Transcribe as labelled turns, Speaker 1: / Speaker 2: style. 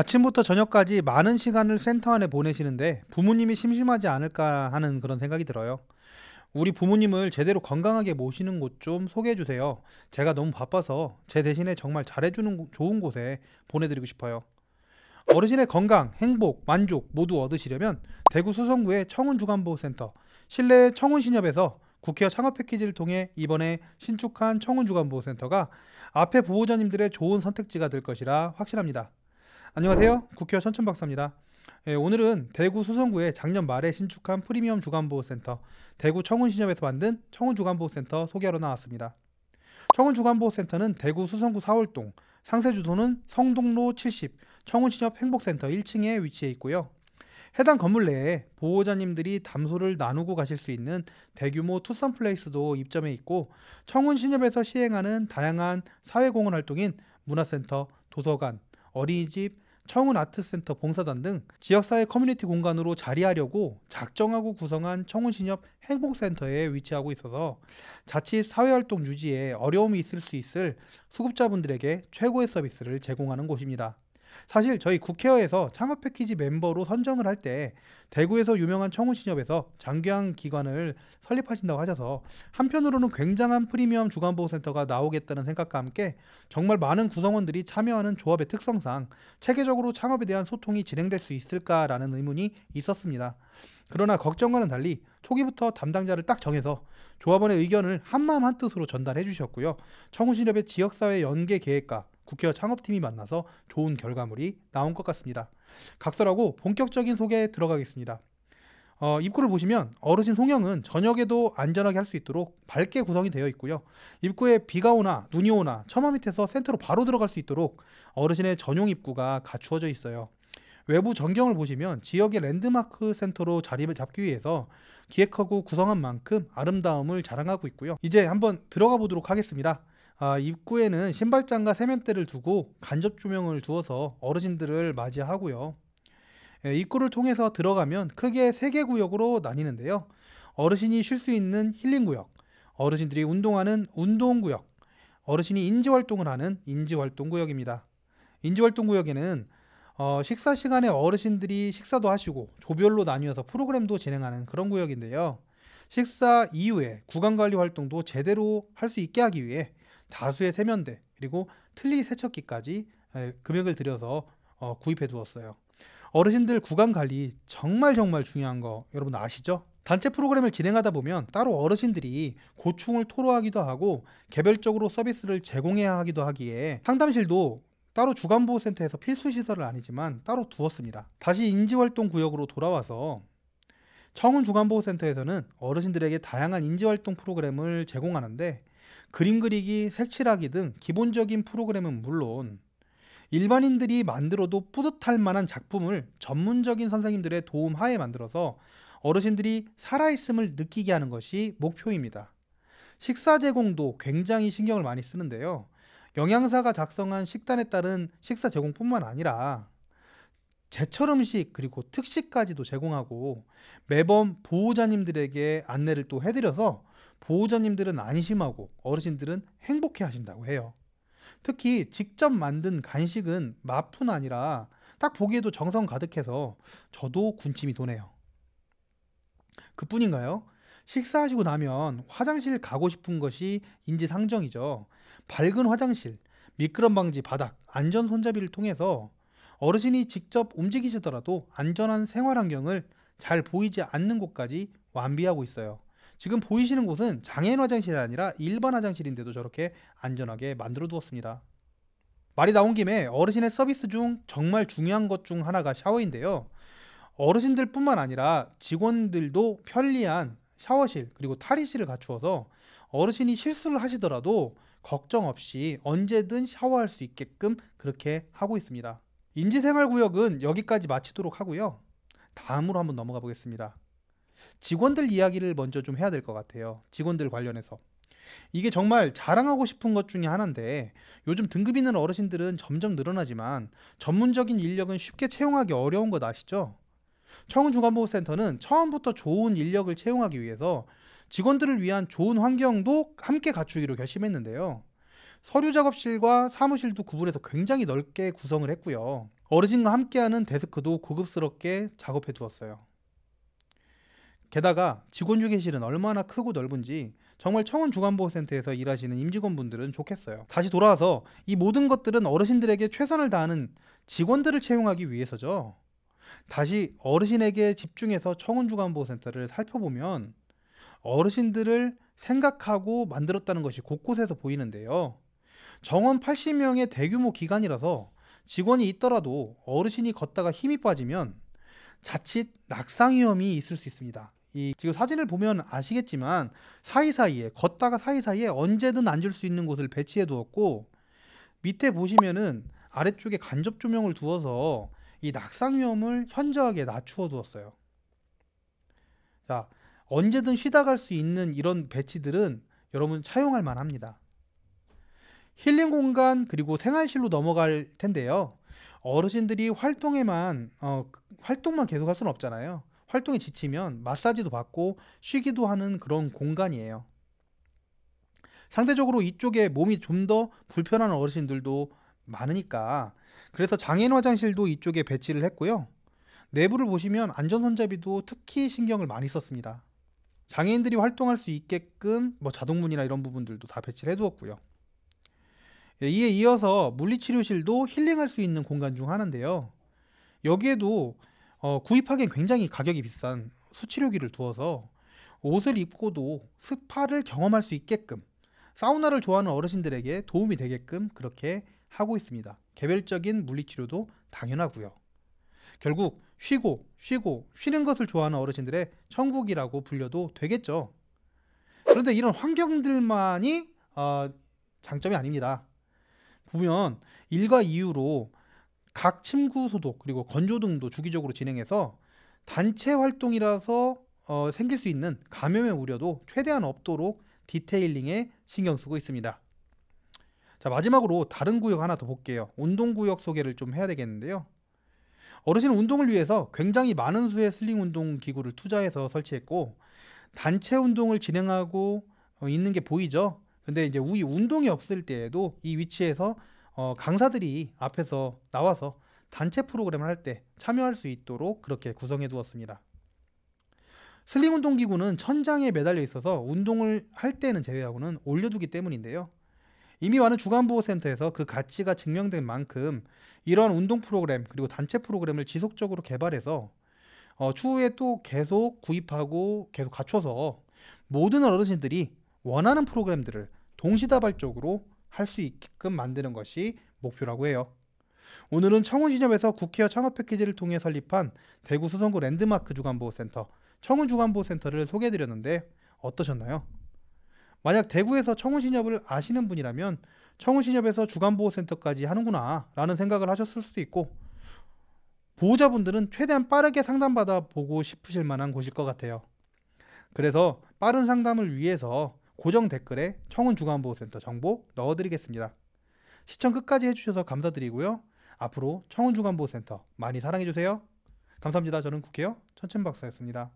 Speaker 1: 아침부터 저녁까지 많은 시간을 센터 안에 보내시는데 부모님이 심심하지 않을까 하는 그런 생각이 들어요. 우리 부모님을 제대로 건강하게 모시는 곳 좀 소개해 주세요. 제가 너무 바빠서 제 대신에 정말 잘해주는 좋은 곳에 보내드리고 싶어요. 어르신의 건강, 행복, 만족 모두 얻으시려면 대구 수성구의 청운주간보호센터, 실내 청운신협에서 국회와 창업 패키지를 통해 이번에 신축한 청운주간보호센터가 앞에 보호자님들의 좋은 선택지가 될 것이라 확실합니다. 안녕하세요. 국회의원 천천 박사입니다. 예, 오늘은 대구 수성구에 작년 말에 신축한 프리미엄 주간보호센터 대구 청운신협에서 만든 청운주간보호센터 소개하러 나왔습니다. 청운주간보호센터는 대구 수성구 사월동 상세 주소는 성동로 70 청운신협 행복센터 1층에 위치해 있고요. 해당 건물 내에 보호자님들이 담소를 나누고 가실 수 있는 대규모 투썸 플레이스도 입점해 있고 청운신협에서 시행하는 다양한 사회공헌 활동인 문화센터, 도서관, 어린이집, 청운 아트센터 봉사단 등 지역사회 커뮤니티 공간으로 자리하려고 작정하고 구성한 청운신협 행복센터에 위치하고 있어서 자칫 사회활동 유지에 어려움이 있을 수 있을 수급자분들에게 최고의 서비스를 제공하는 곳입니다. 사실 저희 국회에서 의 창업 패키지 멤버로 선정을 할 때 대구에서 유명한 청우신협에서 장기왕 기관을 설립하신다고 하셔서 한편으로는 굉장한 프리미엄 주간보호센터가 나오겠다는 생각과 함께 정말 많은 구성원들이 참여하는 조합의 특성상 체계적으로 창업에 대한 소통이 진행될 수 있을까라는 의문이 있었습니다. 그러나 걱정과는 달리 초기부터 담당자를 딱 정해서 조합원의 의견을 한마음 한뜻으로 전달해 주셨고요. 청우신협의 지역사회 연계 계획과 국회와 창업팀이 만나서 좋은 결과물이 나온 것 같습니다. 각설하고 본격적인 소개에 들어가겠습니다. 어, 입구를 보시면 어르신 송영은 저녁에도 안전하게 할 수 있도록 밝게 구성이 되어 있고요. 입구에 비가 오나 눈이 오나 처마 밑에서 센터로 바로 들어갈 수 있도록 어르신의 전용 입구가 갖추어져 있어요. 외부 전경을 보시면 지역의 랜드마크 센터로 자리를 잡기 위해서 기획하고 구성한 만큼 아름다움을 자랑하고 있고요. 이제 한번 들어가 보도록 하겠습니다. 아, 입구에는 신발장과 세면대를 두고 간접 조명을 두어서 어르신들을 맞이하고요. 예, 입구를 통해서 들어가면 크게 세 개 구역으로 나뉘는데요. 어르신이 쉴 수 있는 힐링 구역, 어르신들이 운동하는 운동 구역, 어르신이 인지활동을 하는 인지활동 구역입니다. 인지활동 구역에는 어, 식사 시간에 어르신들이 식사도 하시고 조별로 나뉘어서 프로그램도 진행하는 그런 구역인데요. 식사 이후에 구강관리 활동도 제대로 할 수 있게 하기 위해 다수의 세면대 그리고 틀니 세척기까지 금액을 들여서 어, 구입해 두었어요. 어르신들 구강 관리 정말 정말 중요한 거 여러분 아시죠? 단체 프로그램을 진행하다 보면 따로 어르신들이 고충을 토로하기도 하고 개별적으로 서비스를 제공해야 하기도 하기에 상담실도 따로 주간보호센터에서 필수 시설은 아니지만 따로 두었습니다. 다시 인지활동 구역으로 돌아와서 청운 주간보호센터에서는 어르신들에게 다양한 인지활동 프로그램을 제공하는데 그림 그리기, 색칠하기 등 기본적인 프로그램은 물론 일반인들이 만들어도 뿌듯할 만한 작품을 전문적인 선생님들의 도움 하에 만들어서 어르신들이 살아있음을 느끼게 하는 것이 목표입니다. 식사 제공도 굉장히 신경을 많이 쓰는데요. 영양사가 작성한 식단에 따른 식사 제공뿐만 아니라 제철 음식 그리고 특식까지도 제공하고 매번 보호자님들에게 안내를 또 해드려서 보호자님들은 안심하고 어르신들은 행복해 하신다고 해요. 특히 직접 만든 간식은 맛뿐 아니라 딱 보기에도 정성 가득해서 저도 군침이 도네요. 그뿐인가요? 식사하시고 나면 화장실 가고 싶은 것이 인지상정이죠. 밝은 화장실, 미끄럼 방지 바닥, 안전 손잡이를 통해서 어르신이 직접 움직이시더라도 안전한 생활 환경을 잘 보이지 않는 곳까지 완비하고 있어요. 지금 보이시는 곳은 장애인 화장실이 아니라 일반 화장실인데도 저렇게 안전하게 만들어 두었습니다. 말이 나온 김에 어르신의 서비스 중 정말 중요한 것 중 하나가 샤워인데요. 어르신들 뿐만 아니라 직원들도 편리한 샤워실 그리고 탈의실을 갖추어서 어르신이 실수를 하시더라도 걱정 없이 언제든 샤워할 수 있게끔 그렇게 하고 있습니다. 인지생활구역은 여기까지 마치도록 하고요. 다음으로 한번 넘어가 보겠습니다. 직원들 이야기를 먼저 좀 해야 될 것 같아요. 직원들 관련해서. 이게 정말 자랑하고 싶은 것 중에 하나인데 요즘 등급 있는 어르신들은 점점 늘어나지만 전문적인 인력은 쉽게 채용하기 어려운 것 아시죠? 청운중간보호센터는 처음부터 좋은 인력을 채용하기 위해서 직원들을 위한 좋은 환경도 함께 갖추기로 결심했는데요. 서류 작업실과 사무실도 구분해서 굉장히 넓게 구성을 했고요. 어르신과 함께하는 데스크도 고급스럽게 작업해 두었어요. 게다가 직원 주계실은 얼마나 크고 넓은지 정말 청원주간보호센터에서 일하시는 임직원분들은 좋겠어요. 다시 돌아와서 이 모든 것들은 어르신들에게 최선을 다하는 직원들을 채용하기 위해서죠. 다시 어르신에게 집중해서 청운주간보호센터를 살펴보면 어르신들을 생각하고 만들었다는 것이 곳곳에서 보이는데요. 정원 80명의 대규모 기관이라서 직원이 있더라도 어르신이 걷다가 힘이 빠지면 자칫 낙상 위험이 있을 수 있습니다. 이 지금 사진을 보면 아시겠지만 사이사이에 걷다가 사이사이에 언제든 앉을 수 있는 곳을 배치해 두었고 밑에 보시면은 아래쪽에 간접 조명을 두어서 이 낙상 위험을 현저하게 낮추어 두었어요. 자, 언제든 쉬다 갈 수 있는 이런 배치들은 여러분 차용할 만합니다. 힐링 공간 그리고 생활실로 넘어갈 텐데요. 어르신들이 활동에만 어, 활동만 계속할 수는 없잖아요. 활동에 지치면 마사지도 받고 쉬기도 하는 그런 공간이에요. 상대적으로 이쪽에 몸이 좀 더 불편한 어르신들도 많으니까 그래서 장애인 화장실도 이쪽에 배치를 했고요. 내부를 보시면 안전 손잡이도 특히 신경을 많이 썼습니다. 장애인들이 활동할 수 있게끔 뭐 자동문이나 이런 부분들도 다 배치를 해두었고요. 예, 이에 이어서 물리치료실도 힐링할 수 있는 공간 중 하나인데요. 여기에도 어, 구입하기엔 굉장히 가격이 비싼 수치료기를 두어서 옷을 입고도 스파를 경험할 수 있게끔 사우나를 좋아하는 어르신들에게 도움이 되게끔 그렇게 하고 있습니다. 개별적인 물리치료도 당연하고요. 결국 쉬고 쉬고 쉬는 것을 좋아하는 어르신들의 천국이라고 불려도 되겠죠. 그런데 이런 환경들만이 어, 장점이 아닙니다. 보면 일과 이후로각 침구 소독 그리고 건조 등도 주기적으로 진행해서 단체 활동이라서 어, 생길 수 있는 감염의 우려도 최대한 없도록 디테일링에 신경 쓰고 있습니다. 자 마지막으로 다른 구역 하나 더 볼게요. 운동 구역 소개를 좀 해야 되겠는데요. 어르신 은 운동을 위해서 굉장히 많은 수의 슬링 운동 기구를 투자해서 설치했고 단체 운동을 진행하고 어, 있는 게 보이죠. 근데 이제 우리 운동이 없을 때에도 이 위치에서 어, 강사들이 앞에서 나와서 단체 프로그램을 할 때 참여할 수 있도록 그렇게 구성해 두었습니다. 슬링 운동기구는 천장에 매달려 있어서 운동을 할 때는 제외하고는 올려두기 때문인데요. 이미 많은 주간보호센터에서 그 가치가 증명된 만큼 이러한 운동 프로그램 그리고 단체 프로그램을 지속적으로 개발해서 어, 추후에 또 계속 구입하고 계속 갖춰서 모든 어르신들이 원하는 프로그램들을 동시다발적으로 할 수 있게끔 만드는 것이 목표라고 해요. 오늘은 청운시점에서 국회와 창업 패키지를 통해 설립한 대구 수성구 랜드마크 주간보호센터 청운주간보센터를 소개해드렸는데 어떠셨나요? 만약 대구에서 청운신협을 아시는 분이라면 청운신협에서 주간보호센터까지 하는구나 라는 생각을 하셨을 수도 있고 보호자분들은 최대한 빠르게 상담받아 보고 싶으실 만한 곳일 것 같아요. 그래서 빠른 상담을 위해서 고정 댓글에 청운주간보호센터 정보 넣어드리겠습니다. 시청 끝까지 해주셔서 감사드리고요. 앞으로 청운주간보호센터 많이 사랑해주세요. 감사합니다. 저는 국회요 천천박사였습니다.